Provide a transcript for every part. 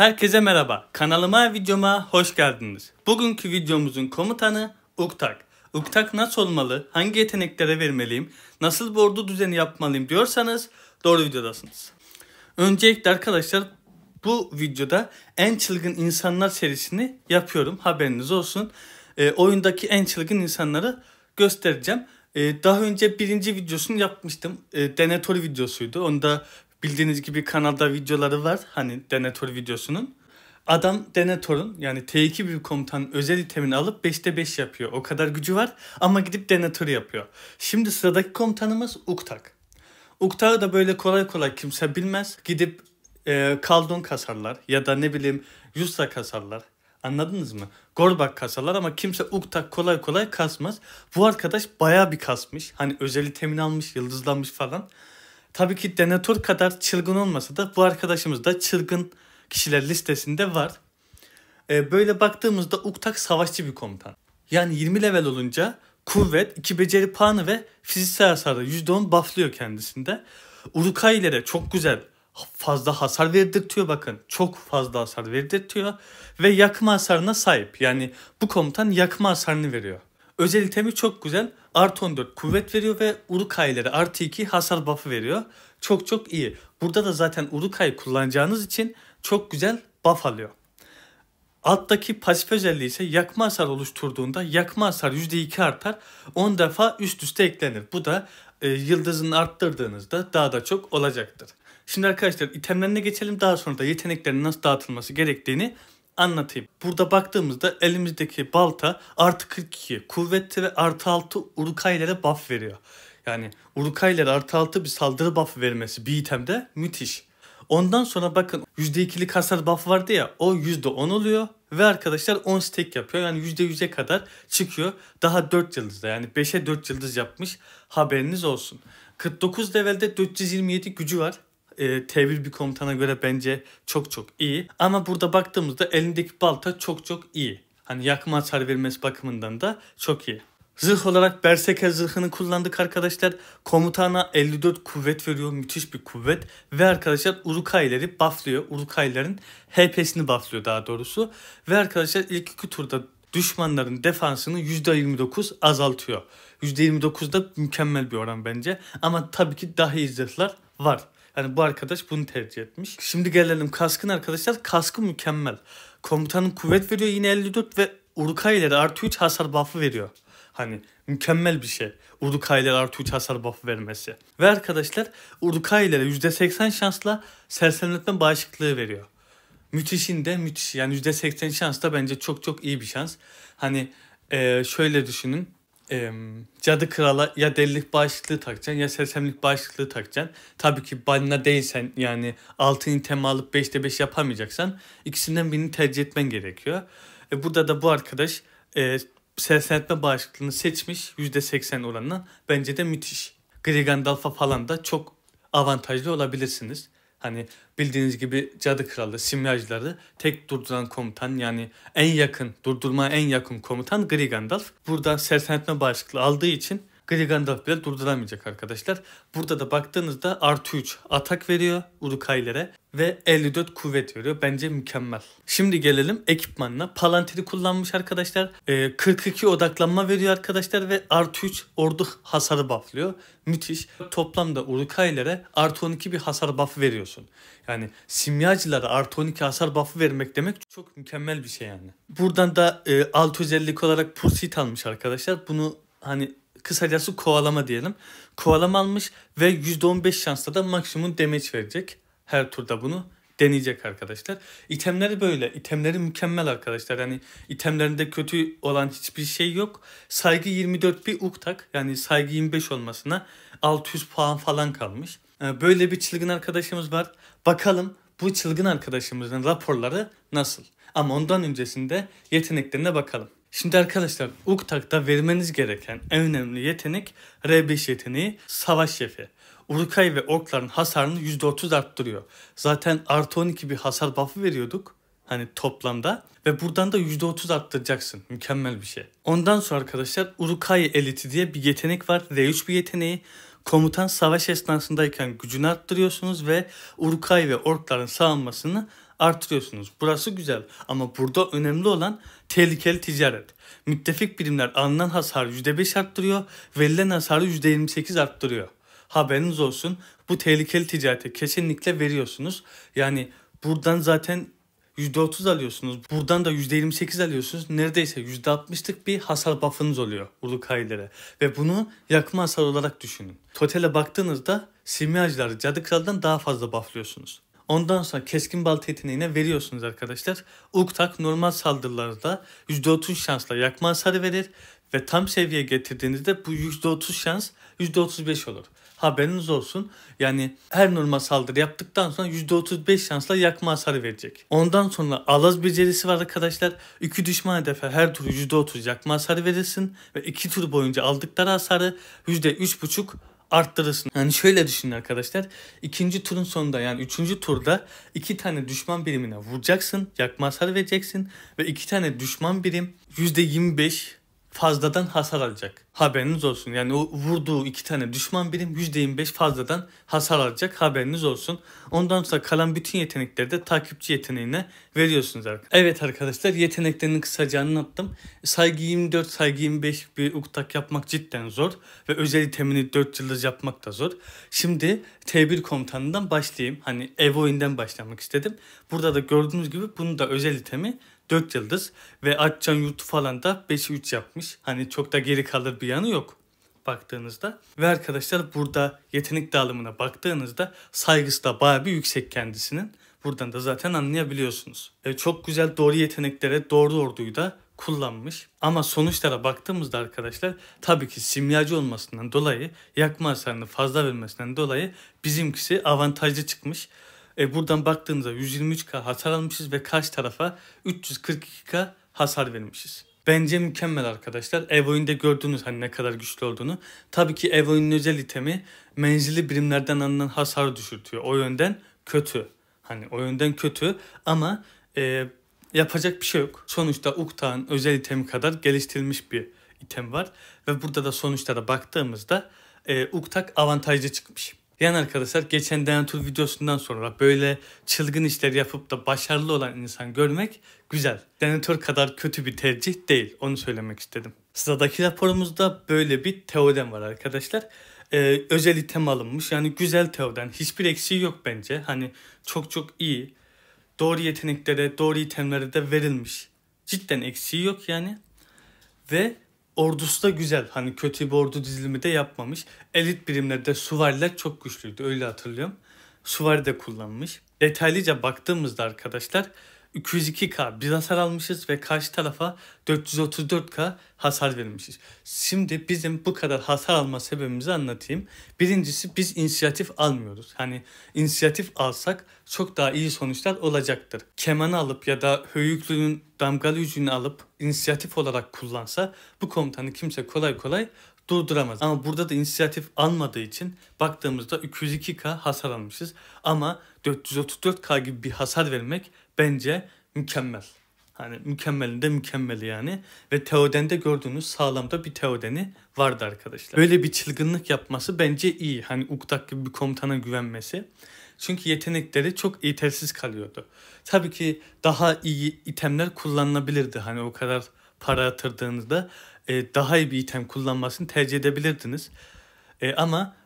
Herkese merhaba. Kanalıma, videoma hoş geldiniz. Bugünkü videomuzun komutanı Uktak. Uktak nasıl olmalı, hangi yeteneklere vermeliyim, nasıl bir ordu düzeni yapmalıyım diyorsanız doğru videodasınız. Öncelikle arkadaşlar bu videoda en çılgın insanlar serisini yapıyorum. Haberiniz olsun. E, oyundaki en çılgın insanları göstereceğim. Ee, daha önce birinci videosunu yapmıştım. Ee, denetor videosuydu. Onda bildiğiniz gibi kanalda videoları var. Hani Denethor videosunun. Adam Denethor'un yani T2 bir komutanın özel itemini alıp 5'te 5 yapıyor. O kadar gücü var ama gidip Denethor yapıyor. Şimdi sıradaki komutanımız Uktak. Uktak'ı da böyle kolay kolay kimse bilmez. Gidip e, Kaldun kasarlar ya da ne bileyim Yusa kasarlar. Anladınız mı? Gorbak kasarlar ama kimse Uktak kolay kolay kasmaz. Bu arkadaş baya bir kasmış. Hani özel itemini almış, yıldızlanmış falan. Tabii ki Denetur kadar çılgın olmasa da bu arkadaşımız da çılgın kişiler listesinde var. Ee, böyle baktığımızda Uktak savaşçı bir komutan. Yani 20 level olunca kuvvet, 2 beceri puanı ve fiziksel hasarı %10 bufflıyor kendisinde. ile de çok güzel fazla hasar verdirtiyor bakın. Çok fazla hasar verdirtiyor ve yakma hasarına sahip. Yani bu komutan yakma hasarını veriyor. Özel itemi çok güzel. Artı 14 kuvvet veriyor ve Urukay'ları artı 2 hasar buff'ı veriyor. Çok çok iyi. Burada da zaten Urukay'ı kullanacağınız için çok güzel buff alıyor. Alttaki pasif özelliği ise yakma hasar oluşturduğunda yakma hasar %2 artar. 10 defa üst üste eklenir. Bu da e, yıldızını arttırdığınızda daha da çok olacaktır. Şimdi arkadaşlar itemlerine geçelim. Daha sonra da yeteneklerin nasıl dağıtılması gerektiğini anlatayım. Burada baktığımızda elimizdeki balta artı 42 kuvvetli ve artı 6 urkaylere buff veriyor. Yani urkaylere artı 6 bir saldırı buffı vermesi bir itemde müthiş. Ondan sonra bakın %2'lik hasar buff vardı ya o %10 oluyor ve arkadaşlar 10 stack yapıyor. Yani %100'e kadar çıkıyor. Daha 4 yıldızda yani 5'e 4 yıldız yapmış haberiniz olsun. 49 levelde 427 gücü var e, tevil bir komutana göre bence çok çok iyi. Ama burada baktığımızda elindeki balta çok çok iyi. Hani yakma hasar vermesi bakımından da çok iyi. Zırh olarak Berserker zırhını kullandık arkadaşlar. Komutana 54 kuvvet veriyor. Müthiş bir kuvvet. Ve arkadaşlar Urukayları bufflıyor. Urukayların HP'sini bufflıyor daha doğrusu. Ve arkadaşlar ilk iki turda düşmanların defansını %29 azaltıyor. %29 da mükemmel bir oran bence. Ama tabii ki daha iyi zırhlar var. Yani bu arkadaş bunu tercih etmiş. Şimdi gelelim kaskın arkadaşlar. Kaskı mükemmel. Komutanın kuvvet veriyor yine 54 ve Urukayları artı 3 hasar buff'ı veriyor. Hani mükemmel bir şey. Urukayları artı 3 hasar buff'ı vermesi. Ve arkadaşlar Urukayları %80 şansla sersemletme bağışıklığı veriyor. Müthişin de müthiş. Yani %80 şans da bence çok çok iyi bir şans. Hani ee, şöyle düşünün e, cadı krala ya delilik bağışıklığı takacaksın ya sersemlik bağışıklığı takacaksın. Tabii ki balina değilsen yani altın item alıp 5'te 5 yapamayacaksan ikisinden birini tercih etmen gerekiyor. E, burada da bu arkadaş e, sersemletme bağışıklığını seçmiş %80 oranına bence de müthiş. Gri Gandalf'a falan da çok avantajlı olabilirsiniz. Hani bildiğiniz gibi cadı kralı, simyacıları tek durduran komutan yani en yakın, durdurmaya en yakın komutan Gri burada Buradan sersenetme başlıklı aldığı için Gri Gandalf bile durduramayacak arkadaşlar. Burada da baktığınızda artı 3 atak veriyor Urukaylara ve 54 kuvvet veriyor. Bence mükemmel. Şimdi gelelim ekipmanına. Palantir'i kullanmış arkadaşlar. E, ee, 42 odaklanma veriyor arkadaşlar ve artı 3 ordu hasarı bufflıyor. Müthiş. Toplamda Urukaylara artı 12 bir hasar buffı veriyorsun. Yani simyacılara artı 12 hasar buffı vermek demek çok mükemmel bir şey yani. Buradan da e, alt özellik olarak Pursuit almış arkadaşlar. Bunu hani kısacası kovalama diyelim. Kovalama almış ve %15 şansla da maksimum damage verecek. Her turda bunu deneyecek arkadaşlar. İtemleri böyle. İtemleri mükemmel arkadaşlar. Yani itemlerinde kötü olan hiçbir şey yok. Saygı 24 bir uktak. Yani saygı 25 olmasına 600 puan falan kalmış. Ee, böyle bir çılgın arkadaşımız var. Bakalım bu çılgın arkadaşımızın raporları nasıl? Ama ondan öncesinde yeteneklerine bakalım. Şimdi arkadaşlar UKTAK'ta vermeniz gereken en önemli yetenek R5 yeteneği savaş şefi. Urukay ve orkların hasarını %30 arttırıyor. Zaten artı 12 bir hasar buff'ı veriyorduk. Hani toplamda. Ve buradan da %30 arttıracaksın. Mükemmel bir şey. Ondan sonra arkadaşlar Urukay eliti diye bir yetenek var. R3 bir yeteneği. Komutan savaş esnasındayken gücünü arttırıyorsunuz ve Urukay ve orkların savunmasını artırıyorsunuz. Burası güzel ama burada önemli olan tehlikeli ticaret. Müttefik birimler alınan hasarı %5 arttırıyor, verilen hasarı %28 arttırıyor. Haberiniz olsun bu tehlikeli ticarete kesinlikle veriyorsunuz. Yani buradan zaten %30 alıyorsunuz. Buradan da %28 alıyorsunuz. Neredeyse %60'lık bir hasar buff'ınız oluyor ulu Urukaylara. Ve bunu yakma hasar olarak düşünün. Totele baktığınızda simyacıları cadı kraldan daha fazla buff'lıyorsunuz. Ondan sonra keskin balta yeteneğine veriyorsunuz arkadaşlar. Uktak normal saldırılarda %30 şansla yakma hasarı verir ve tam seviyeye getirdiğinizde bu %30 şans %35 olur. Haberiniz olsun. Yani her normal saldırı yaptıktan sonra %35 şansla yakma hasarı verecek. Ondan sonra alaz becerisi var arkadaşlar. İki düşman hedefe her tur %30 yakma hasarı verirsin ve iki tur boyunca aldıkları hasarı %3,5 arttırırsın. Yani şöyle düşünün arkadaşlar. ikinci turun sonunda yani üçüncü turda iki tane düşman birimine vuracaksın. Yakma hasar vereceksin. Ve iki tane düşman birim %25 fazladan hasar alacak. Haberiniz olsun. Yani o vurduğu iki tane düşman birim %25 fazladan hasar alacak. Haberiniz olsun. Ondan sonra kalan bütün yetenekleri de takipçi yeteneğine veriyorsunuz arkadaşlar. Evet arkadaşlar yeteneklerini kısaca anlattım. Saygı 24, saygı 25 bir uktak yapmak cidden zor. Ve özel itemini 4 yıldız yapmak da zor. Şimdi T1 komutanından başlayayım. Hani Evoin'den başlamak istedim. Burada da gördüğünüz gibi bunu da özel itemi 4 yıldız ve Akçan Yurtu falan da 5'i 3 yapmış. Hani çok da geri kalır bir yanı yok baktığınızda. Ve arkadaşlar burada yetenek dağılımına baktığınızda saygısı da baya bir yüksek kendisinin. Buradan da zaten anlayabiliyorsunuz. E, çok güzel doğru yeteneklere doğru orduyu da kullanmış. Ama sonuçlara baktığımızda arkadaşlar tabii ki simyacı olmasından dolayı yakma hasarını fazla vermesinden dolayı bizimkisi avantajlı çıkmış. E buradan baktığınızda 123k hasar almışız ve karşı tarafa 342k hasar vermişiz. Bence mükemmel arkadaşlar. Ev oyunda gördünüz hani ne kadar güçlü olduğunu. Tabii ki ev oyunun özel itemi menzilli birimlerden alınan hasar düşürtüyor. O yönden kötü. Hani o yönden kötü ama e, yapacak bir şey yok. Sonuçta Uktan özel itemi kadar geliştirilmiş bir item var. Ve burada da sonuçlara baktığımızda e, Uktak avantajlı çıkmış. Yani arkadaşlar geçen denetur videosundan sonra böyle çılgın işler yapıp da başarılı olan insan görmek güzel. Denetör kadar kötü bir tercih değil onu söylemek istedim. Sıradaki raporumuzda böyle bir teodem var arkadaşlar. Ee, özel item alınmış yani güzel teodem. hiçbir eksiği yok bence. Hani çok çok iyi doğru yeteneklere doğru itemlere de verilmiş. Cidden eksiği yok yani. Ve Ordusu da güzel. Hani kötü bir ordu dizilimi de yapmamış. Elit birimlerde süvariler çok güçlüydü. Öyle hatırlıyorum. Süvari de kullanmış. Detaylıca baktığımızda arkadaşlar 202k biz hasar almışız ve karşı tarafa 434k hasar vermişiz. Şimdi bizim bu kadar hasar alma sebebimizi anlatayım. Birincisi biz inisiyatif almıyoruz. Hani inisiyatif alsak çok daha iyi sonuçlar olacaktır. Kemanı alıp ya da höyüklünün damgalı yüzüğünü alıp inisiyatif olarak kullansa bu komutanı kimse kolay kolay durduramaz. Ama burada da inisiyatif almadığı için baktığımızda 202K hasar almışız. Ama 434K gibi bir hasar vermek bence mükemmel. Hani mükemmelinde mükemmeli yani. Ve Teoden'de gördüğünüz sağlamda bir Theoden'i vardı arkadaşlar. Böyle bir çılgınlık yapması bence iyi. Hani Uktak gibi bir komutana güvenmesi. Çünkü yetenekleri çok yetersiz kalıyordu. Tabii ki daha iyi itemler kullanılabilirdi. Hani o kadar para yatırdığınızda e, daha iyi bir item kullanmasını tercih edebilirdiniz. E, ama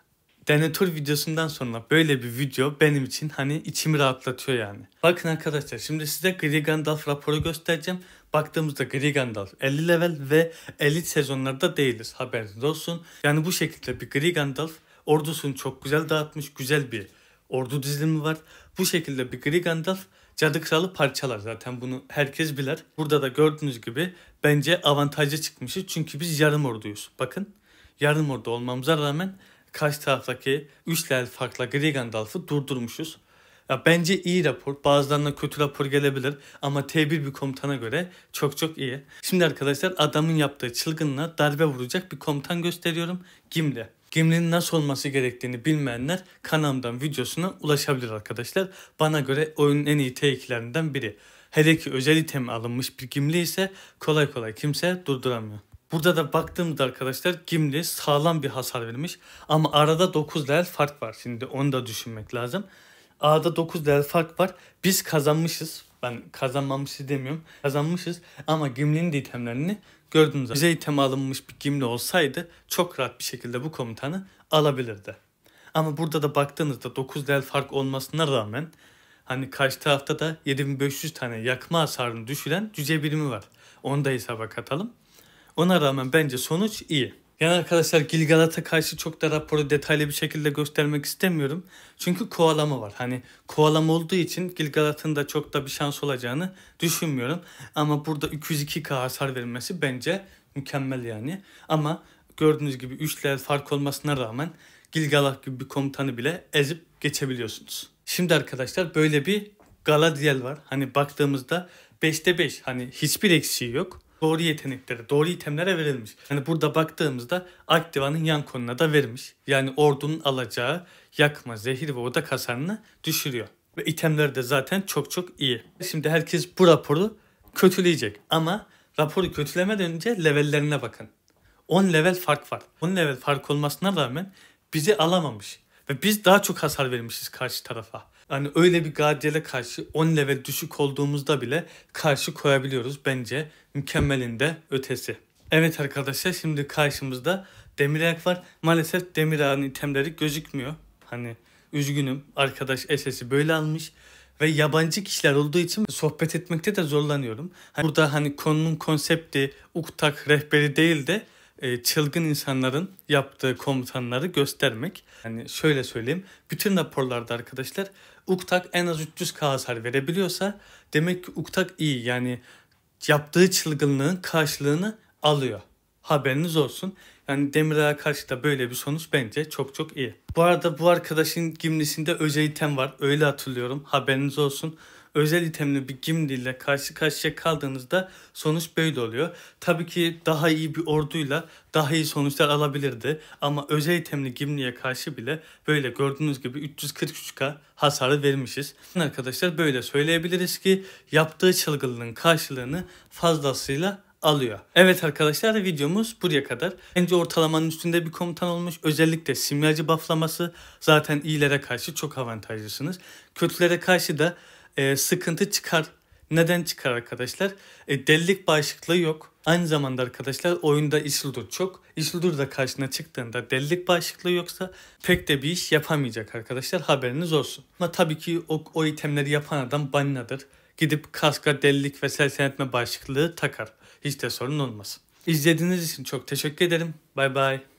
denetör videosundan sonra böyle bir video benim için hani içimi rahatlatıyor yani. Bakın arkadaşlar şimdi size Gri Gandalf raporu göstereceğim. Baktığımızda Gri Gandalf 50 level ve elit sezonlarda değiliz haberiniz olsun. Yani bu şekilde bir Gri Gandalf ordusunu çok güzel dağıtmış güzel bir ordu dizilimi var. Bu şekilde bir Gri Gandalf Cadı Kralı parçalar zaten bunu herkes bilir. Burada da gördüğünüz gibi bence avantajlı çıkmıştı çünkü biz yarım orduyuz. Bakın yarım ordu olmamıza rağmen karşı taraftaki 3 level farkla Gri Gandalf'ı durdurmuşuz. Ya bence iyi rapor. Bazılarına kötü rapor gelebilir ama T1 bir komutana göre çok çok iyi. Şimdi arkadaşlar adamın yaptığı çılgınla darbe vuracak bir komutan gösteriyorum. Gimli geminin nasıl olması gerektiğini bilmeyenler kanalımdan videosuna ulaşabilir arkadaşlar. Bana göre oyunun en iyi teyiklerinden biri. Hele ki özel item alınmış bir gimli ise kolay kolay kimse durduramıyor. Burada da baktığımızda arkadaşlar Gimli sağlam bir hasar vermiş ama arada 9 level fark var. Şimdi onu da düşünmek lazım. A'da 9 level fark var. Biz kazanmışız. Ben kazanmamışız demiyorum. Kazanmışız ama Gimli'nin de itemlerini gördünüz. Bize item alınmış bir Gimli olsaydı çok rahat bir şekilde bu komutanı alabilirdi. Ama burada da baktığınızda 9 del fark olmasına rağmen hani karşı tarafta da 7500 tane yakma hasarını düşüren cüce birimi var. Onu da hesaba katalım. Ona rağmen bence sonuç iyi. Yani arkadaşlar Gilgalat'a karşı çok da raporu detaylı bir şekilde göstermek istemiyorum. Çünkü kovalama var. Hani kovalama olduğu için Gilgalat'ın da çok da bir şans olacağını düşünmüyorum. Ama burada 202k hasar verilmesi bence mükemmel yani. Ama gördüğünüz gibi 3 fark olmasına rağmen Gilgalat gibi bir komutanı bile ezip geçebiliyorsunuz. Şimdi arkadaşlar böyle bir Galadriel var. Hani baktığımızda 5'te 5 hani hiçbir eksiği yok doğru yeteneklere, doğru itemlere verilmiş. Yani burada baktığımızda Aktiva'nın yan konuna da vermiş. Yani ordunun alacağı yakma, zehir ve odak hasarını düşürüyor. Ve itemleri de zaten çok çok iyi. Şimdi herkes bu raporu kötüleyecek ama raporu kötülemeden önce levellerine bakın. 10 level fark var. 10 level fark olmasına rağmen bizi alamamış. Ve biz daha çok hasar vermişiz karşı tarafa. Hani öyle bir Guardiol'e karşı 10 level düşük olduğumuzda bile karşı koyabiliyoruz bence. Mükemmelinde ötesi. Evet arkadaşlar şimdi karşımızda Demirak var. Maalesef Demirak'ın itemleri gözükmüyor. Hani üzgünüm arkadaş esesi böyle almış ve yabancı kişiler olduğu için sohbet etmekte de zorlanıyorum. Hani burada hani konunun konsepti uktak rehberi değil de e, çılgın insanların yaptığı komutanları göstermek. Yani şöyle söyleyeyim. Bütün raporlarda arkadaşlar Uktak en az 300k hasar verebiliyorsa demek ki Uktak iyi. Yani yaptığı çılgınlığın karşılığını alıyor. Haberiniz olsun. Yani Demirel'e karşı da böyle bir sonuç bence çok çok iyi. Bu arada bu arkadaşın gimlisinde öce var. Öyle hatırlıyorum. Haberiniz olsun özel itemli bir Gimli'yle karşı karşıya kaldığınızda sonuç böyle oluyor. Tabii ki daha iyi bir orduyla daha iyi sonuçlar alabilirdi ama özel itemli Gimli'ye karşı bile böyle gördüğünüz gibi 343k hasarı vermişiz. Arkadaşlar böyle söyleyebiliriz ki yaptığı çılgınlığın karşılığını fazlasıyla alıyor. Evet arkadaşlar videomuz buraya kadar. Bence ortalamanın üstünde bir komutan olmuş. Özellikle simyacı bufflaması zaten iyilere karşı çok avantajlısınız. Kötülere karşı da e, sıkıntı çıkar. Neden çıkar arkadaşlar? E, delilik bağışıklığı yok. Aynı zamanda arkadaşlar oyunda Isildur çok. Isildur da karşına çıktığında delilik bağışıklığı yoksa pek de bir iş yapamayacak arkadaşlar haberiniz olsun. Ama tabii ki o, o itemleri yapan adam bannadır. Gidip kaska delilik ve sersenetme bağışıklığı takar. Hiç de sorun olmaz. İzlediğiniz için çok teşekkür ederim. Bay bay.